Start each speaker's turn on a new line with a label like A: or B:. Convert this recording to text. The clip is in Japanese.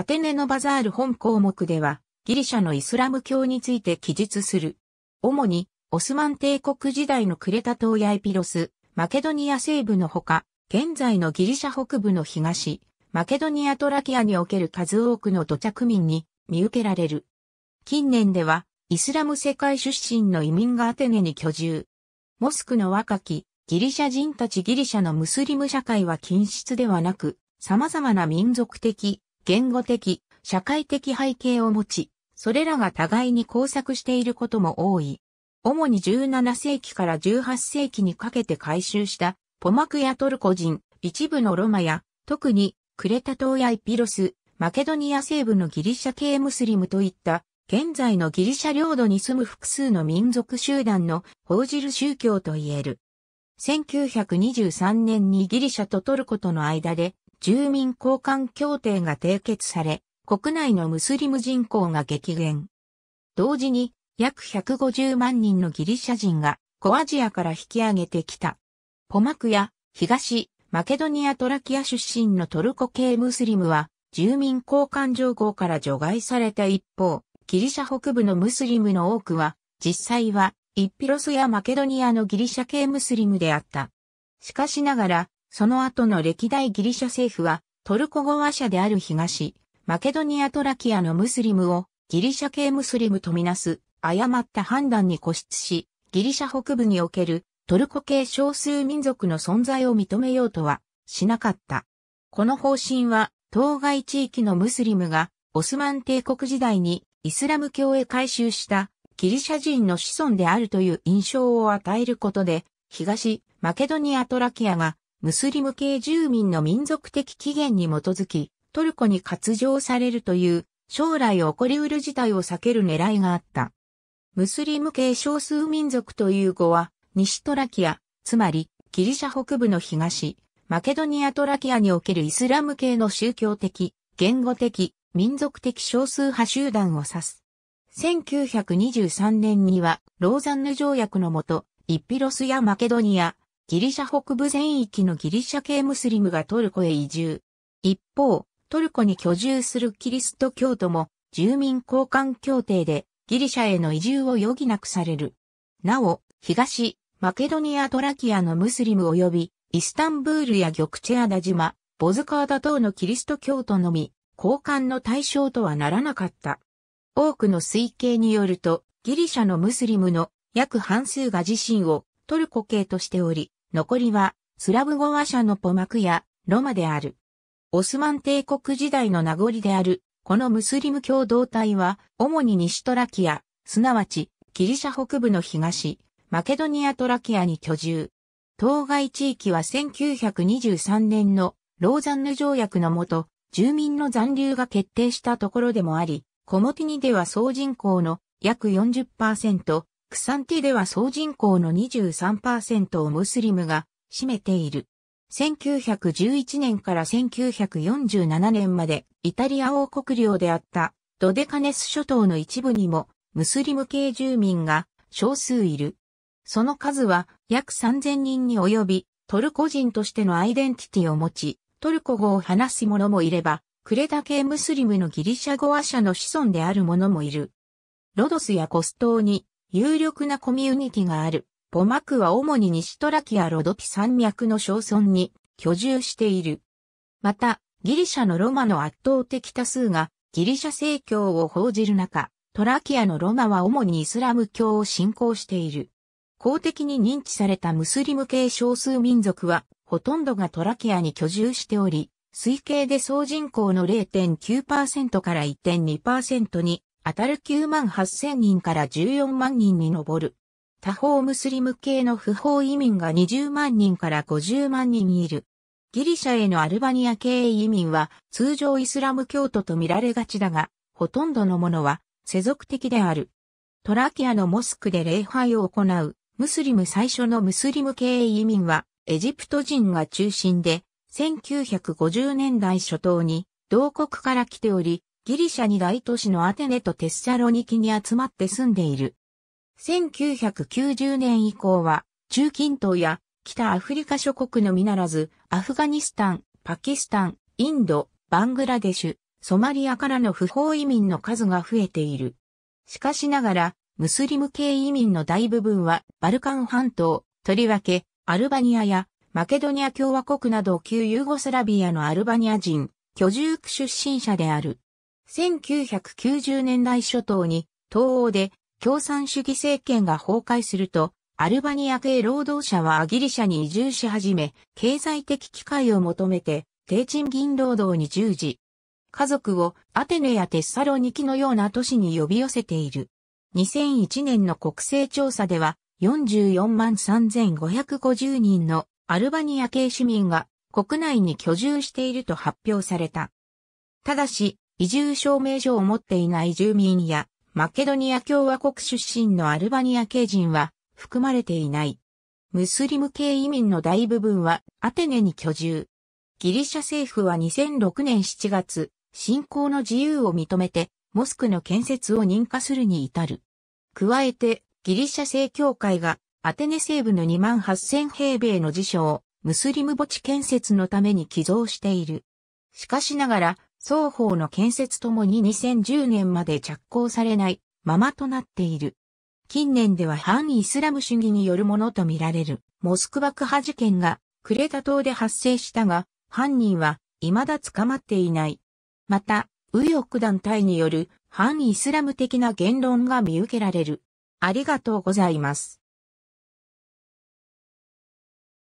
A: アテネのバザール本項目では、ギリシャのイスラム教について記述する。主に、オスマン帝国時代のクレタ島やエピロス、マケドニア西部のほか、現在のギリシャ北部の東、マケドニアトラキアにおける数多くの土着民に見受けられる。近年では、イスラム世界出身の移民がアテネに居住。モスクの若き、ギリシャ人たちギリシャのムスリム社会は均質ではなく、様々な民族的、言語的、社会的背景を持ち、それらが互いに交錯していることも多い。主に17世紀から18世紀にかけて改修したポマクやトルコ人、一部のロマや、特にクレタ島やイピロス、マケドニア西部のギリシャ系ムスリムといった、現在のギリシャ領土に住む複数の民族集団の報じる宗教と言える。1923年にギリシャとトルコとの間で住民交換協定が締結され、国内のムスリム人口が激減。同時に約150万人のギリシャ人が小アジアから引き上げてきた。ポマクや東マケドニアトラキア出身のトルコ系ムスリムは住民交換条項から除外された一方、ギリシャ北部のムスリムの多くは実際はイッピロスやマケドニアのギリシャ系ムスリムであった。しかしながら、その後の歴代ギリシャ政府は、トルコ語話者である東、マケドニアトラキアのムスリムをギリシャ系ムスリムとみなす誤った判断に固執し、ギリシャ北部におけるトルコ系少数民族の存在を認めようとはしなかった。この方針は当該地域のムスリムがオスマン帝国時代にイスラム教へ改宗したギリシャ人の子孫であるという印象を与えることで東マケドニアトラキアがムスリム系住民の民族的起源に基づき、トルコに割譲されるという、将来起こりうる事態を避ける狙いがあった。ムスリム系少数民族という語は、西トラキア、つまり、ギリシャ北部の東、マケドニアトラキアにおけるイスラム系の宗教的、言語的、民族的少数派集団を指す。1923年には、ローザンヌ条約のもと、イッピロスやマケドニア、ギリシャ北部全域のギリシャ系ムスリムがトルコへ移住。一方、トルコに居住するキリスト教徒も、住民交換協定でギリシャへの移住を余儀なくされる。なお、東、マケドニア・トラキアのムスリム及び、イスタンブールや玉チェアダ島、ボズカーダ等のキリスト教徒のみ、交換の対象とはならなかった。多くの推計によると、ギリシャのムスリムの約半数が自身をトルコ系としており、残りは、スラブ語話者のポマクや、ロマである。オスマン帝国時代の名残である、このムスリム共同体は、主に西トラキア、すなわち、ギリシャ北部の東、マケドニアトラキアに居住。当該地域は1923年のローザンヌ条約のもと、住民の残留が決定したところでもあり、コモティニでは総人口の約40%、クサンティでは総人口の23%をムスリムが占めている。1911年から1947年までイタリア王国領であったドデカネス諸島の一部にもムスリム系住民が少数いる。その数は約3000人に及びトルコ人としてのアイデンティティを持ち、トルコ語を話す者もいれば、クレタ系ムスリムのギリシャ語話者の子孫である者もいる。ロドスやコス島に有力なコミュニティがある。ポマクは主に西トラキアロドピ山脈の小村に居住している。また、ギリシャのロマの圧倒的多数がギリシャ正教を報じる中、トラキアのロマは主にイスラム教を信仰している。公的に認知されたムスリム系少数民族は、ほとんどがトラキアに居住しており、推計で総人口の0.9%から1.2%に当たる9万8000人から14万人に上る。他方ムスリム系の不法移民が20万人から50万人いる。ギリシャへのアルバニア系移民は通常イスラム教徒と見られがちだが、ほとんどのものは世俗的である。トラキアのモスクで礼拝を行うムスリム最初のムスリム系移民はエジプト人が中心で1950年代初頭に同国から来ており、ギリシャ二大都市のアテネとテッサロニキに集まって住んでいる。1990年以降は、中近東や北アフリカ諸国のみならず、アフガニスタン、パキスタン、インド、バングラデシュ、ソマリアからの不法移民の数が増えている。しかしながら、ムスリム系移民の大部分は、バルカン半島、とりわけ、アルバニアや、マケドニア共和国など旧ユーゴスラビアのアルバニア人、居住区出身者である。1990年代初頭に東欧で共産主義政権が崩壊すると、アルバニア系労働者はギリシャに移住し始め、経済的機会を求めて、低賃金労働に従事。家族をアテネやテッサロニキのような都市に呼び寄せている。2001年の国勢調査では、44万3550人のアルバニア系市民が国内に居住していると発表された。ただし、移住証明書を持っていない住民や、マケドニア共和国出身のアルバニア系人は含まれていない。ムスリム系移民の大部分はアテネに居住。ギリシャ政府は2006年7月、信仰の自由を認めて、モスクの建設を認可するに至る。加えて、ギリシャ正教会が、アテネ西部の2万8000平米の辞書を、ムスリム墓地建設のために寄贈している。しかしながら、双方の建設ともに2010年まで着工されないままとなっている。近年では反イスラム主義によるものとみられるモスク爆破事件がクレタ島で発生したが、犯人は未だ捕まっていない。また、右翼団体による反イスラム的な言論が見受けられる。ありがとうございます。